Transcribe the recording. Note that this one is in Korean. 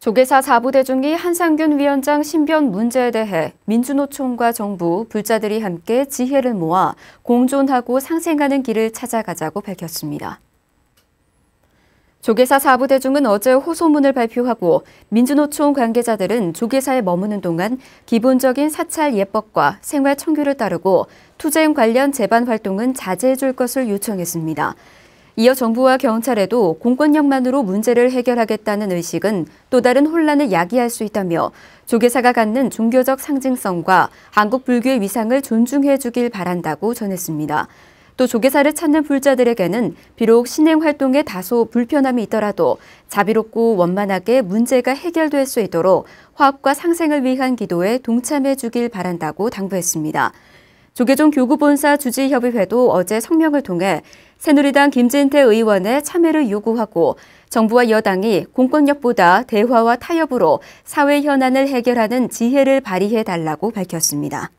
조계사 사부대 중이 한상균 위원장 신변 문제에 대해 민주노총과 정부, 불자들이 함께 지혜를 모아 공존하고 상생하는 길을 찾아가자고 밝혔습니다. 조계사 4부대 중은 어제 호소문을 발표하고 민주노총 관계자들은 조계사에 머무는 동안 기본적인 사찰 예법과 생활 청교를 따르고 투쟁 관련 재반 활동은 자제해 줄 것을 요청했습니다. 이어 정부와 경찰에도 공권력만으로 문제를 해결하겠다는 의식은 또 다른 혼란을 야기할 수 있다며 조계사가 갖는 종교적 상징성과 한국 불교의 위상을 존중해 주길 바란다고 전했습니다. 또 조계사를 찾는 불자들에게는 비록 신행 활동에 다소 불편함이 있더라도 자비롭고 원만하게 문제가 해결될 수 있도록 화합과 상생을 위한 기도에 동참해 주길 바란다고 당부했습니다. 조계종 교구본사 주지협의회도 어제 성명을 통해 새누리당 김진태 의원의 참여를 요구하고 정부와 여당이 공권력보다 대화와 타협으로 사회 현안을 해결하는 지혜를 발휘해 달라고 밝혔습니다.